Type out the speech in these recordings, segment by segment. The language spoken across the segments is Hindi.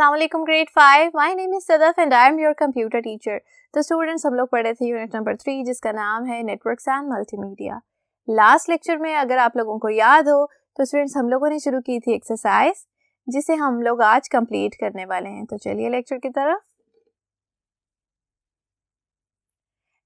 Aslam grade five my name is Sadaf and I am your computer teacher तो स्टूडेंट्स हम लोग पढ़े थे यूनिट नंबर थ्री जिसका नाम है networks and multimedia last lecture में अगर आप लोगों को याद हो तो स्टूडेंट्स हम लोगों ने शुरू की थी एक्सरसाइज जिसे हम लोग आज कंप्लीट करने वाले हैं तो चलिए लेक्चर की तरफ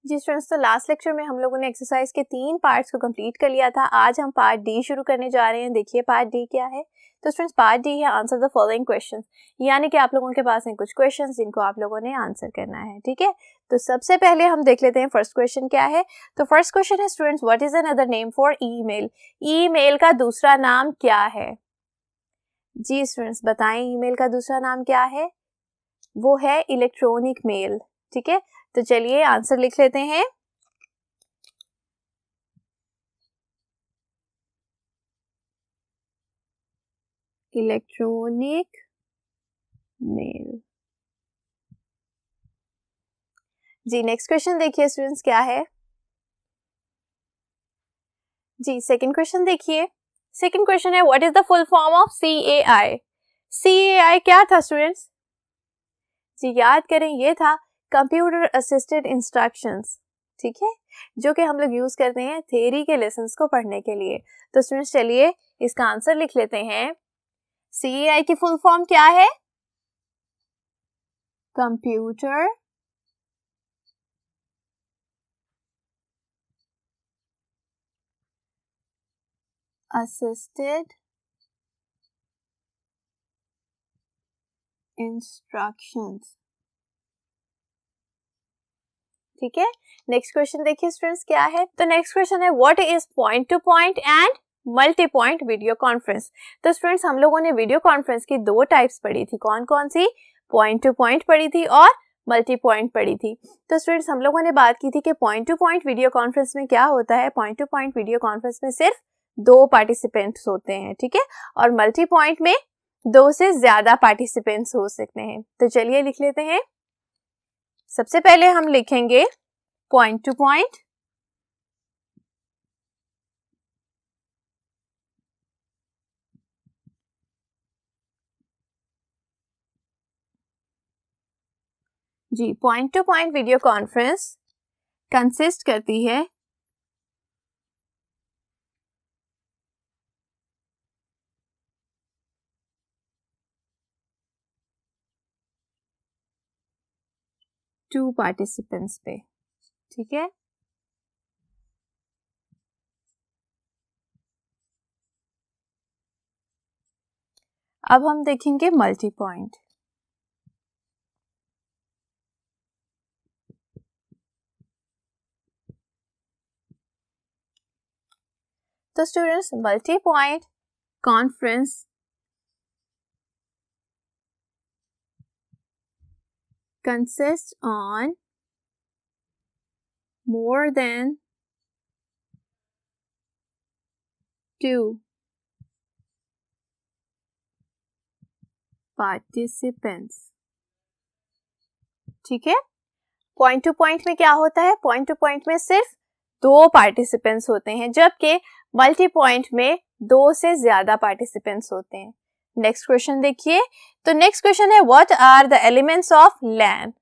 जी स्टूडेंट्स तो लास्ट लेक्चर में हम लोगों ने एक्सरसाइज के तीन पार्ट्स को कंप्लीट कर लिया था आज हम पार्ट डी शुरू करने जा रहे हैं देखिए पार्ट डी क्या है तो स्टूडेंट्स पार्ट डी है आंसर द फॉलोइंग क्वेश्चन यानी कि आप लोगों के पास हैं कुछ क्वेश्चन जिनको आप लोगों ने आंसर करना है ठीक है तो सबसे पहले हम देख लेते हैं फर्स्ट क्वेश्चन क्या है तो फर्स्ट क्वेश्चन है students what is another other name for email email का दूसरा नाम क्या है जी स्टूडेंट्स बताएं ईमेल मेल का दूसरा नाम क्या है वो है इलेक्ट्रॉनिक मेल ठीक है तो चलिए आंसर लिख लेते हैं इलेक्ट्रॉनिक मेल जी नेक्स्ट क्वेश्चन देखिए स्टूडेंट्स क्या है जी सेकंड क्वेश्चन देखिए सेकंड क्वेश्चन है what is the full form of C A I C A I क्या था स्टूडेंट्स जी याद करें ये था कंप्यूटर असिस्टेड इंस्ट्रक्शंस ठीक है जो कि हम लोग यूज़ करते हैं थेरी के लेसन को पढ़ने के लिए तो स्टूडेंट्स चलिए इसका आंसर लिख लेते हैं सी की फुल फॉर्म क्या है कंप्यूटर असिस्टेड इंस्ट्रक्शन ठीक है नेक्स्ट क्वेश्चन देखिए स्टूडेंट्स क्या है तो नेक्स्ट क्वेश्चन है what is point to point and multi point video conference तो स्टूडेंट्स हम लोगों ने वीडियो कॉन्फ्रेंस की दो टाइप्स पढ़ी थी कौन कौन सी पॉइंट टू पॉइंट पढ़ी थी और मल्टी पॉइंट पढ़ी थी तो स्टूडेंट्स हम लोगों ने बात की थी कि point to point video conference में क्या होता है point to point video conference में सिर्फ दो पार्टिसिपेंट्स होते हैं ठीक है और मल्टी पॉइंट में दो से ज्यादा पार्टिसिपेंट्स हो सकते हैं तो चलिए लिख लेते हैं सबसे पहले हम लिखेंगे पॉइंट टू पॉइंट जी point to point video conference consist करती है टू पार्टिसिपेंट्स पे ठीक है अब हम देखेंगे मल्टी पॉइंट तो students multi point conference consists on more than two participants. ठीक है पॉइंट टू पॉइंट में क्या होता है पॉइंट टू पॉइंट में सिर्फ दो पार्टिसिपेंट्स होते हैं जबकि मल्टी पॉइंट में दो से ज्यादा पार्टिसिपेंट्स होते हैं नेक्स्ट क्वेश्चन देखिए तो नेक्स्ट क्वेश्चन है what are the elements of LAN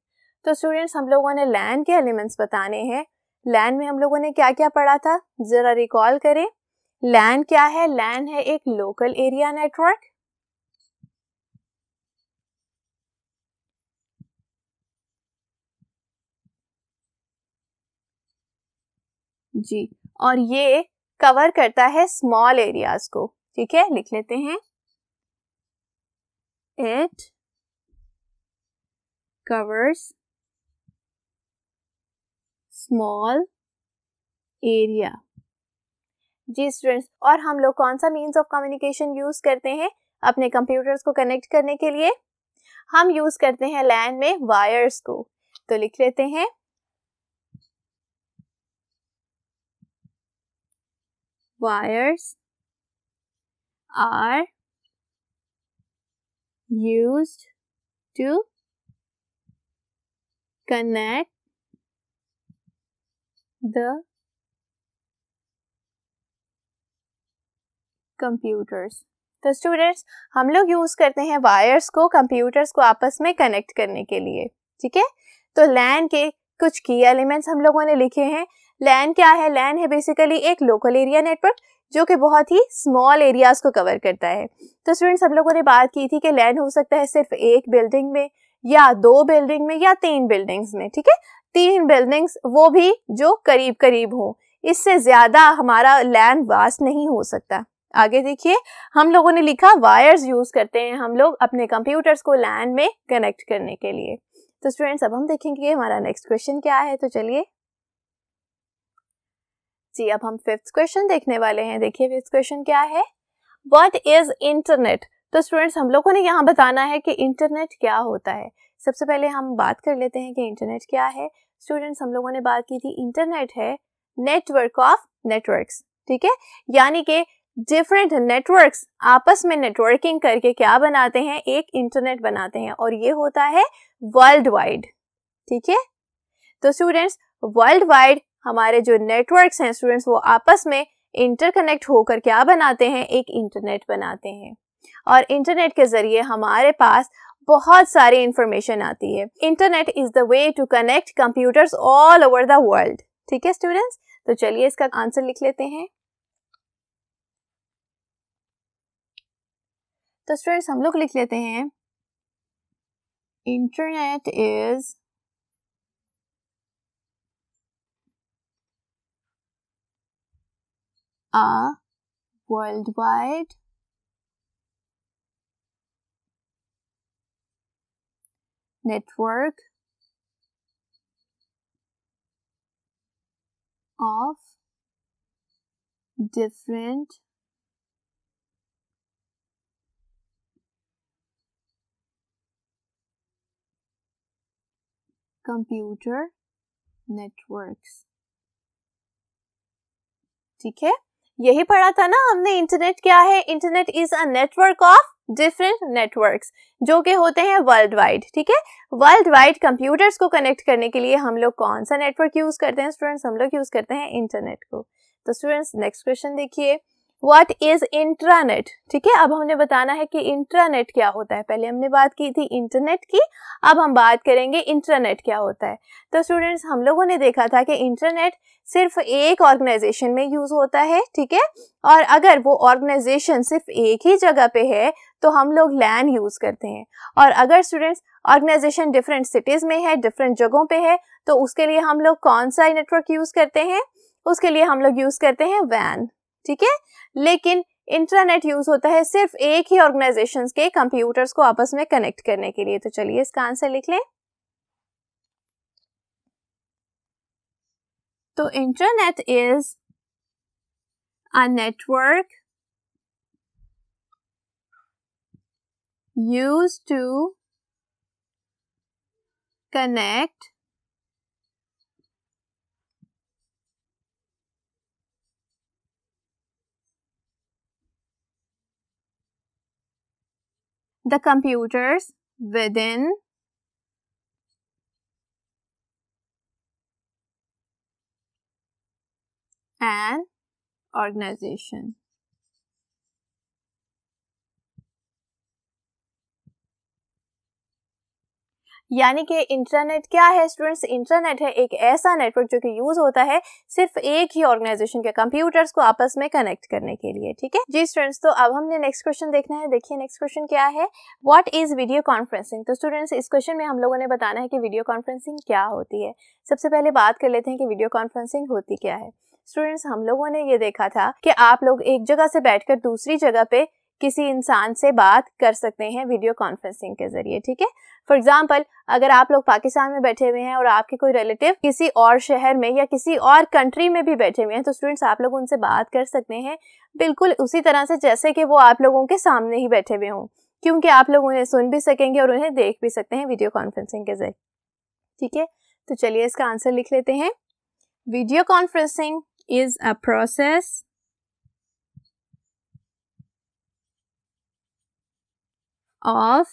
तो स्टूडेंट्स हम लोगों ने लैंड के एलिमेंट्स बताने हैं लैंड में हम लोगों ने क्या क्या पढ़ा था जरा रिकॉल करें लैंड क्या है लैंड है एक लोकल एरिया नेटवर्क जी और ये कवर करता है स्मॉल एरियाज को ठीक है लिख लेते हैं इट कवर्स स्मॉल एरिया जी स्टूडेंट्स और हम लोग कौन सा मीन्स ऑफ कम्युनिकेशन यूज करते हैं अपने कंप्यूटर्स को कनेक्ट करने के लिए हम यूज करते हैं लैंड में वायर्स को तो लिख लेते हैं wires are used to connect the computers तो स्टूडेंट्स हम लोग यूज करते हैं वायर्स को कंप्यूटर्स को आपस में कनेक्ट करने के लिए ठीक है तो लैन के कुछ की एलिमेंट्स हम लोगों ने लिखे हैं लैन क्या है लैन है बेसिकली एक लोकल एरिया नेटवर्क जो कि बहुत ही स्मॉल एरियाज को कवर करता है तो स्टूडेंट्स हम लोगों ने बात की थी कि लैन हो सकता है सिर्फ एक बिल्डिंग में या दो बिल्डिंग में या तीन बिल्डिंग्स में ठीक है तीन बिल्डिंग्स वो भी जो करीब करीब हों इससे ज़्यादा हमारा लैंड वास्ट नहीं हो सकता आगे देखिए हम लोगों ने लिखा वायर्स यूज़ करते हैं हम लोग अपने कंप्यूटर्स को लैंड में कनेक्ट करने के लिए तो स्टूडेंट्स अब हम देखेंगे हमारा नेक्स्ट क्वेश्चन क्या है तो चलिए जी अब हम फिफ्थ क्वेश्चन देखने वाले हैं देखिए फिफ्थ क्वेश्चन क्या है वट इज इंटरनेट तो स्टूडेंट्स हम लोगों ने यहाँ बताना है कि इंटरनेट क्या होता है सबसे पहले हम बात कर लेते हैं कि इंटरनेट क्या है स्टूडेंट्स हम लोगों ने बात की थी इंटरनेट है नेटवर्क ऑफ नेटवर्क्स ठीक है यानी कि डिफरेंट नेटवर्क्स आपस में नेटवर्किंग करके क्या बनाते हैं एक इंटरनेट बनाते हैं और ये होता है वर्ल्ड वाइड ठीक है तो स्टूडेंट्स वर्ल्ड वाइड हमारे जो नेटवर्क्स हैं स्टूडेंट्स वो आपस में इंटरकनेक्ट होकर क्या बनाते हैं एक इंटरनेट बनाते हैं और इंटरनेट के ज़रिए हमारे पास बहुत सारी इंफॉर्मेशन आती है internet is the way to connect computers all over the world ठीक है स्टूडेंट्स तो चलिए इसका आंसर लिख लेते हैं तो स्टूडेंट्स हम लोग लिख लेते हैं internet is A worldwide network of different computer networks ठीक है यही पढ़ा था ना हमने इंटरनेट क्या है internet is a network of different networks जो के होते हैं वर्ल्ड वाइड ठीक है वर्ल्ड वाइड कंप्यूटर्स को कनेक्ट करने के लिए हम लोग कौन सा नेटवर्क यूज करते हैं स्टूडेंट्स हम लोग यूज करते हैं इंटरनेट को तो स्टूडेंट्स नेक्स्ट क्वेश्चन देखिए वट इज इंट्रानेट ठीक है अब हमने बताना है कि इंटरनेट क्या होता है पहले हमने बात की थी इंटरनेट की अब हम बात करेंगे इंटरनेट क्या होता है तो स्टूडेंट्स हम लोगों ने देखा था कि इंटरनेट सिर्फ एक ऑर्गेनाइजेशन में यूज होता है ठीक है और अगर वो ऑर्गेनाइजेशन सिर्फ एक ही जगह पे है तो हम लोग लैन यूज करते हैं और अगर स्टूडेंट्स ऑर्गेनाइजेशन डिफरेंट सिटीज में है डिफरेंट जगहों पे है तो उसके लिए हम लोग कौन सा नेटवर्क यूज करते हैं उसके लिए हम लोग यूज करते हैं वैन ठीक है लेकिन इंटरनेट यूज होता है सिर्फ एक ही ऑर्गेनाइजेशन के कंप्यूटर्स को आपस में कनेक्ट करने के लिए तो चलिए इसका आंसर लिख लें तो internet is a network use to connect the computers within an organization. यानी कि इंटरनेट क्या है स्टूडेंट्स इंटरनेट है एक ऐसा नेटवर्क जो कि यूज होता है सिर्फ एक ही ऑर्गेनाइजेशन के कंप्यूटर्स को आपस में कनेक्ट करने के लिए ठीक है जी स्टूडेंट्स तो अब हमने नेक्स्ट क्वेश्चन देखना है देखिए नेक्स्ट क्वेश्चन क्या है व्हाट इज वीडियो कॉन्फ्रेंसिंग तो स्टूडेंट्स इस क्वेश्चन में हम लोगों ने बताना है कि वीडियो कॉन्फ्रेंसिंग क्या होती है सबसे पहले बात कर लेते हैं कि वीडियो कॉन्फ्रेंसिंग होती क्या है स्टूडेंट्स हम लोगों ने ये देखा था कि आप लोग एक जगह से बैठकर दूसरी जगह पे किसी इंसान से बात कर सकते हैं वीडियो कॉन्फ्रेंसिंग के जरिए ठीक है फॉर एग्जाम्पल अगर आप लोग पाकिस्तान में बैठे हुए हैं और आपके कोई रिलेटिव किसी और शहर में या किसी और कंट्री में भी बैठे हुए हैं तो स्टूडेंट्स आप लोग उनसे बात कर सकते हैं बिल्कुल उसी तरह से जैसे कि वो आप लोगों के सामने ही बैठे हुए हों क्योंकि आप लोग उन्हें सुन भी सकेंगे और उन्हें देख भी सकते हैं वीडियो कॉन्फ्रेंसिंग के जरिए ठीक है तो चलिए इसका आंसर लिख लेते हैं video conferencing is a process of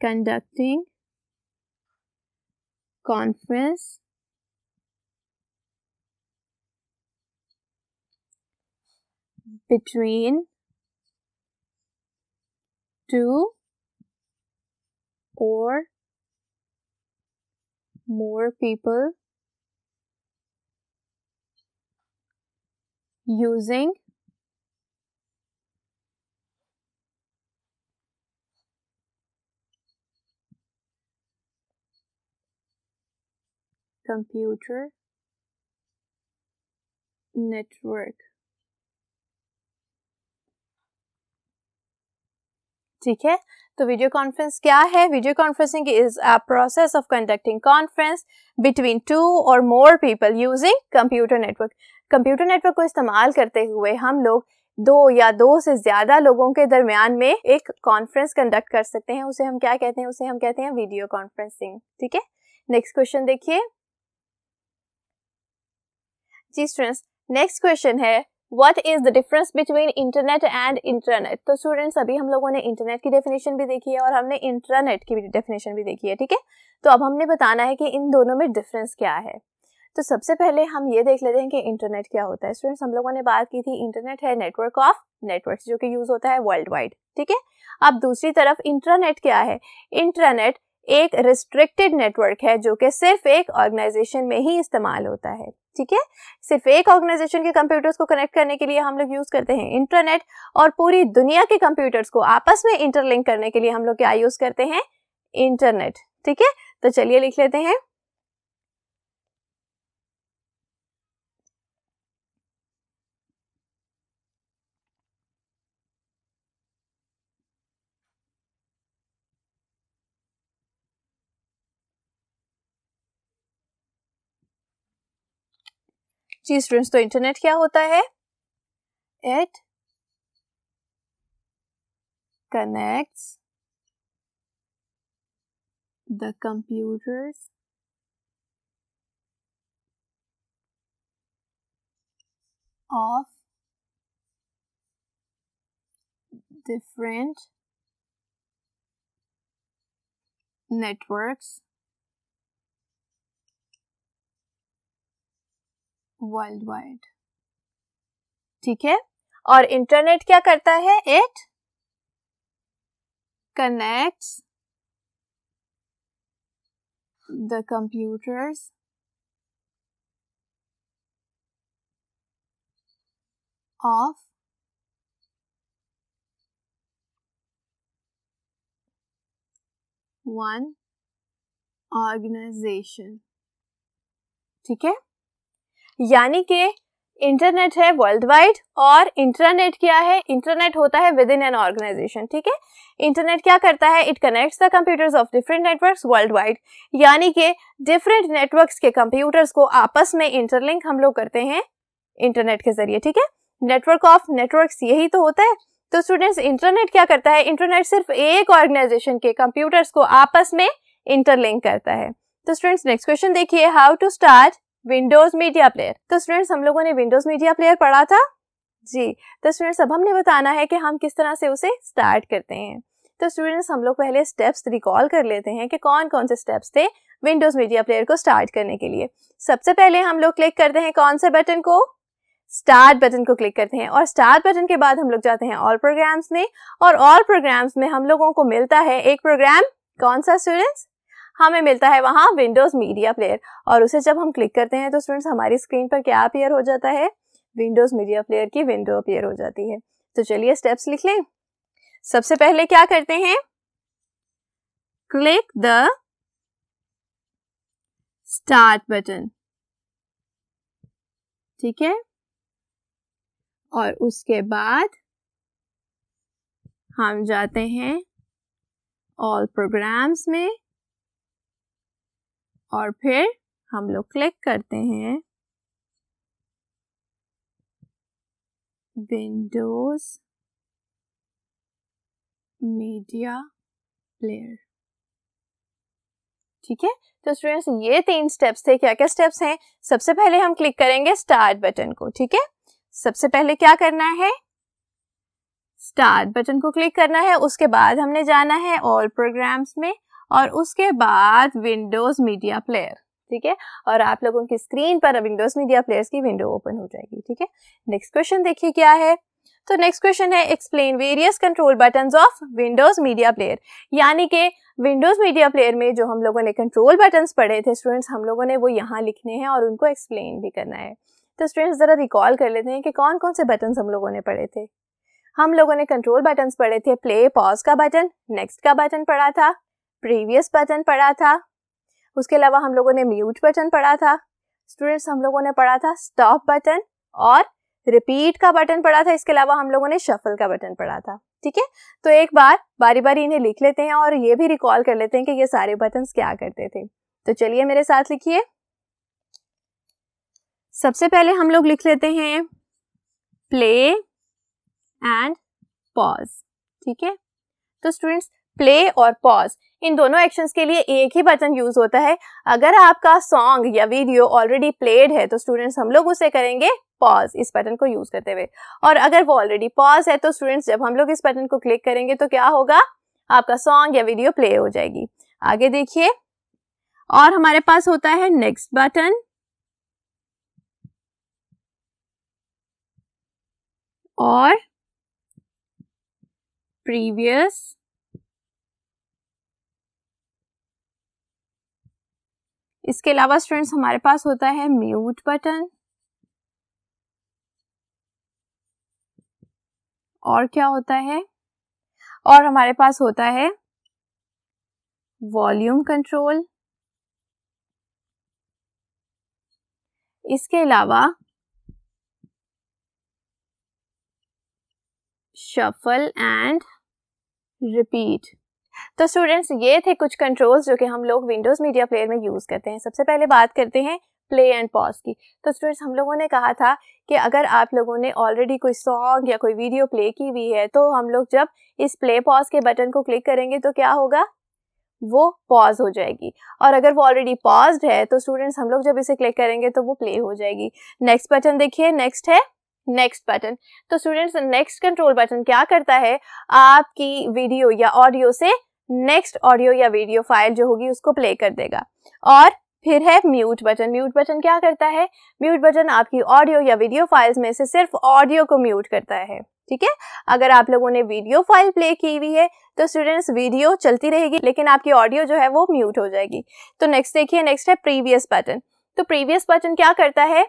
conducting conference between two or more people using computer network ठीक है तो वीडियो कॉन्फ्रेंस क्या है video conferencing is a process of conducting conference between two और more people using computer network computer network को इस्तेमाल करते हुए हम लोग दो या दो से ज्यादा लोगों के दरमियान में एक कॉन्फ्रेंस कंडक्ट कर सकते हैं उसे हम क्या कहते हैं उसे हम कहते हैं वीडियो कॉन्फ्रेंसिंग ठीक है नेक्स्ट क्वेश्चन देखिए जी स्टूडेंट्स नेक्स्ट क्वेश्चन है what is the difference between internet and internet तो स्टूडेंट्स अभी हम लोगों ने इंटरनेट की डेफिनेशन भी देखी है और हमने इंटरनेट की डेफिनेशन भी देखी है ठीक है तो अब हमने बताना है कि इन दोनों में डिफरेंस क्या है तो सबसे पहले हम ये देख लेते हैं कि इंटरनेट क्या होता है स्टूडेंट्स हम लोगों ने बात की थी इंटरनेट है नेटवर्क ऑफ नेटवर्क जो कि यूज होता है वर्ल्ड वाइड ठीक है अब दूसरी तरफ इंटरनेट क्या है इंटरनेट एक रिस्ट्रिक्टेड नेटवर्क है जो कि सिर्फ एक ऑर्गेनाइजेशन में ही इस्तेमाल होता है ठीक है सिर्फ एक ऑर्गेनाइजेशन के कंप्यूटर्स को कनेक्ट करने के लिए हम लोग यूज़ करते हैं इंटरनेट और पूरी दुनिया के कंप्यूटर्स को आपस में इंटरलिंक करने के लिए हम लोग क्या यूज़ करते हैं इंटरनेट ठीक है तो चलिए लिख लेते हैं जी स्टूडेंट्स तो इंटरनेट क्या It connects the computers of different networks world wide ठीक है और इंटरनेट क्या करता है it connect the computers of one organisation ठीक है यानी कि इंटरनेट है वर्ल्ड वाइड और इंटरनेट क्या है इंटरनेट होता है विद इन एन ऑर्गेनाइजेशन ठीक है इंटरनेट क्या करता है it connects the computers of different networks world wide यानी कि डिफरेंट नेटवर्क्स के कंप्यूटर्स को आपस में इंटरलिंक हम लोग करते हैं इंटरनेट के जरिए ठीक है नेटवर्क ऑफ नेटवर्क्स यही तो होता है तो स्टूडेंट्स इंटरनेट क्या करता है इंटरनेट सिर्फ एक ऑर्गेनाइजेशन के कंप्यूटर्स को आपस में इंटरलिंक करता है तो स्टूडेंट्स नेक्स्ट क्वेश्चन देखिए how to start Windows media player तो स्टूडेंट्स हम लोगों ने विंडोज मीडिया प्लेयर पढ़ा था जी तो स्टूडेंट्स अब हमने बताना है कि हम किस तरह से उसे स्टार्ट करते हैं तो स्टूडेंट्स हम लोग पहले स्टेप्स रिकॉल कर लेते हैं कि कौन कौन से स्टेप्स थे विंडोज मीडिया प्लेयर को स्टार्ट करने के लिए सबसे पहले हम लोग क्लिक करते हैं कौन से बटन को स्टार्ट बटन को क्लिक करते हैं और स्टार्ट बटन के बाद हम लोग जाते हैं ऑल प्रोग्राम्स में और ऑल प्रोग्राम्स में हम लोगों को मिलता है एक प्रोग्राम कौन सा स्टूडेंट्स हमें मिलता है वहाँ विंडोज़ मीडिया प्लेयर और उसे जब हम क्लिक करते हैं तो स्टूडेंट्स हमारी स्क्रीन पर क्या अपेयर हो जाता है विंडोज़ मीडिया प्लेयर की विंडो अपेयर हो जाती है तो चलिए स्टेप्स लिख लें सबसे पहले क्या करते हैं क्लिक द स्टार्ट बटन ठीक है और उसके बाद हम जाते हैं ऑल प्रोग्राम्स में और फिर हम लोग क्लिक करते हैं विंडोज मीडिया प्लेयर ठीक है तो स्टूडेंट्स ये तीन स्टेप्स थे क्या क्या स्टेप्स हैं सबसे पहले हम क्लिक करेंगे स्टार्ट बटन को ठीक है सबसे पहले क्या करना है स्टार्ट बटन को क्लिक करना है उसके बाद हमने जाना है ऑल प्रोग्राम्स में और उसके बाद विंडोज मीडिया प्लेयर ठीक है और आप लोगों की स्क्रीन पर विंडोज मीडिया प्लेयर्स की विंडो ओपन हो जाएगी ठीक है नेक्स्ट क्वेश्चन देखिए क्या है तो नेक्स्ट क्वेश्चन है explain various control button of Windows media Player यानी कि विंडोज मीडिया प्लेयर में जो हम लोगों ने कंट्रोल बटन पढ़े थे स्टूडेंट्स हम लोगों ने वो यहाँ लिखने हैं और उनको एक्सप्लेन भी करना है तो स्टूडेंट्स ज़रा रिकॉल कर लेते हैं कि कौन कौन से बटन हम लोगों ने पढ़े थे हम लोगों ने कंट्रोल बटन पढ़े थे प्ले पॉज का बटन नेक्स्ट का बटन पढ़ा था प्रीवियस बटन पढ़ा था उसके अलावा हम लोगों ने म्यूट बटन पढ़ा था स्टूडेंट्स हम लोगों ने पढ़ा था स्टॉप बटन और रिपीट का बटन पढ़ा था इसके अलावा हम लोगों ने शफल का बटन पढ़ा था ठीक है तो एक बार बारी बारी इन्हें लिख लेते हैं और ये भी रिकॉल कर लेते हैं कि ये सारे बटन क्या करते थे तो चलिए मेरे साथ लिखिए सबसे पहले हम लोग लिख लेते हैं प्ले एंड पॉज ठीक है तो स्टूडेंट्स प्ले और पॉज इन दोनों एक्शंस के लिए एक ही बटन यूज होता है अगर आपका सॉन्ग या वीडियो ऑलरेडी प्लेड है तो स्टूडेंट्स हम लोग उसे करेंगे पॉज इस बटन को यूज करते हुए और अगर वो ऑलरेडी पॉज है तो स्टूडेंट्स जब हम लोग इस बटन को क्लिक करेंगे तो क्या होगा आपका सॉन्ग या वीडियो प्ले हो जाएगी आगे देखिए और हमारे पास होता है नेक्स्ट बटन और प्रीवियस इसके अलावा स्टूडेंट्स हमारे पास होता है म्यूट बटन और क्या होता है और हमारे पास होता है वॉल्यूम कंट्रोल इसके अलावा शफल एंड रिपीट तो स्टूडेंट्स ये थे कुछ कंट्रोल्स जो कि हम लोग विंडोज़ मीडिया प्लेयर में यूज़ करते हैं सबसे पहले बात करते हैं प्ले एंड पॉज की तो स्टूडेंट्स हम लोगों ने कहा था कि अगर आप लोगों ने ऑलरेडी कोई सॉन्ग या कोई वीडियो प्ले की हुई है तो हम लोग जब इस प्ले पॉज के बटन को क्लिक करेंगे तो क्या होगा वो पॉज हो जाएगी और अगर वो ऑलरेडी पॉज है तो स्टूडेंट्स हम लोग जब इसे क्लिक करेंगे तो वो प्ले हो जाएगी नेक्स्ट बटन देखिए नेक्स्ट है नेक्स्ट बटन तो स्टूडेंट्स नेक्स्ट कंट्रोल बटन क्या करता है आपकी वीडियो या ऑडियो से नेक्स्ट ऑडियो या वीडियो फाइल जो होगी उसको प्ले कर देगा और फिर है म्यूट बटन म्यूट बटन क्या करता है म्यूट बटन आपकी ऑडियो या वीडियो फाइल्स में से सिर्फ ऑडियो को म्यूट करता है ठीक है अगर आप लोगों ने वीडियो फाइल प्ले की हुई है तो स्टूडेंट्स वीडियो चलती रहेगी लेकिन आपकी ऑडियो जो है वो म्यूट हो जाएगी तो नेक्स्ट देखिए नेक्स्ट है प्रीवियस बटन तो प्रीवियस बटन क्या करता है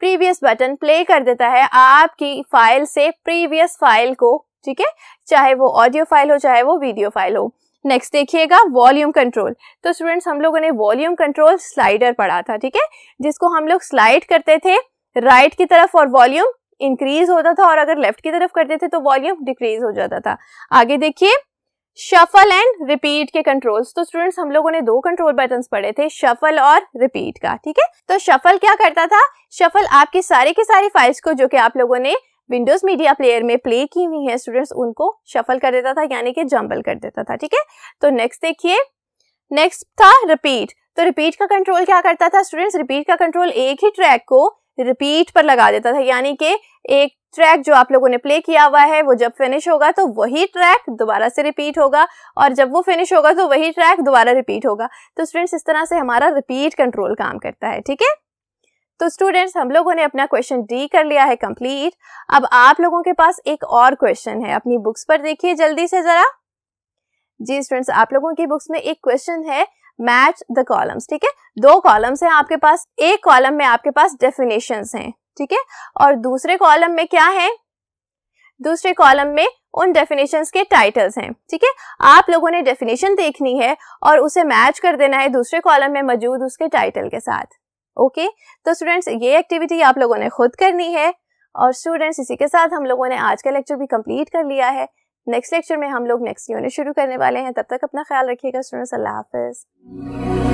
प्रीवियस बटन प्ले कर देता है आपकी फाइल से प्रीवियस फाइल को ठीक है चाहे वो ऑडियो फाइल हो चाहे वो वीडियो फाइल हो नेक्स्ट देखिएगा वॉल्यूम कंट्रोल तो स्टूडेंट्स हम लोगों ने वॉल्यूम कंट्रोल स्लाइडर पढ़ा था ठीक है जिसको हम लोग स्लाइड करते थे राइट right की तरफ और वॉल्यूम इंक्रीज होता था और अगर लेफ्ट की तरफ करते थे तो वॉल्यूम डिक्रीज हो जाता था आगे देखिए शफल एंड रिपीट के कंट्रोल्स तो स्टूडेंट्स हम लोगों ने दो कंट्रोल बटन पढ़े थे शफल और रिपीट का ठीक है तो शफल क्या करता था शफल आपकी सारे के सारी फाइल्स को जो कि आप लोगों ने विंडोज मीडिया प्लेयर में प्ले की हुई है स्टूडेंट्स उनको शफल कर देता था यानी कि जम्बल कर देता था ठीक है तो नेक्स्ट देखिए नेक्स्ट था रिपीट तो रिपीट का कंट्रोल क्या करता था स्टूडेंट्स रिपीट का कंट्रोल एक ही ट्रैक को रिपीट पर लगा देता था यानी कि एक ट्रैक जो आप लोगों ने प्ले किया हुआ है वो जब फिनिश होगा तो वही ट्रैक दोबारा से रिपीट होगा और जब वो फिनिश होगा तो वही ट्रैक दोबारा रिपीट होगा तो स्टूडेंट्स इस तरह से हमारा रिपीट कंट्रोल काम करता है ठीक है तो स्टूडेंट्स हम लोगों ने अपना क्वेश्चन डी कर लिया है कंप्लीट अब आप लोगों के पास एक और क्वेश्चन है अपनी बुक्स पर देखिए जल्दी से जरा जी स्टूडेंट्स आप लोगों की बुक्स में एक क्वेश्चन है मैच द कॉलम्स ठीक है दो कॉलम्स हैं आपके पास एक कॉलम में आपके पास डेफिनेशन हैं ठीक है और दूसरे कॉलम में क्या है दूसरे कॉलम में उन डेफिनेशन के टाइटल्स हैं ठीक है आप लोगों ने डेफिनेशन देखनी है और उसे मैच कर देना है दूसरे कॉलम में मौजूद उसके टाइटल के साथ ओके तो स्टूडेंट्स ये एक्टिविटी आप लोगों ने खुद करनी है और स्टूडेंट्स इसी के साथ हम लोगों ने आज का लेक्चर भी कंप्लीट कर लिया है नेक्स्ट लेक्चर में हम लोग नेक्स्ट यूनिट शुरू करने वाले हैं तब तक अपना ख्याल रखिएगा स्टूडेंट्स अल्लाह हाफिज़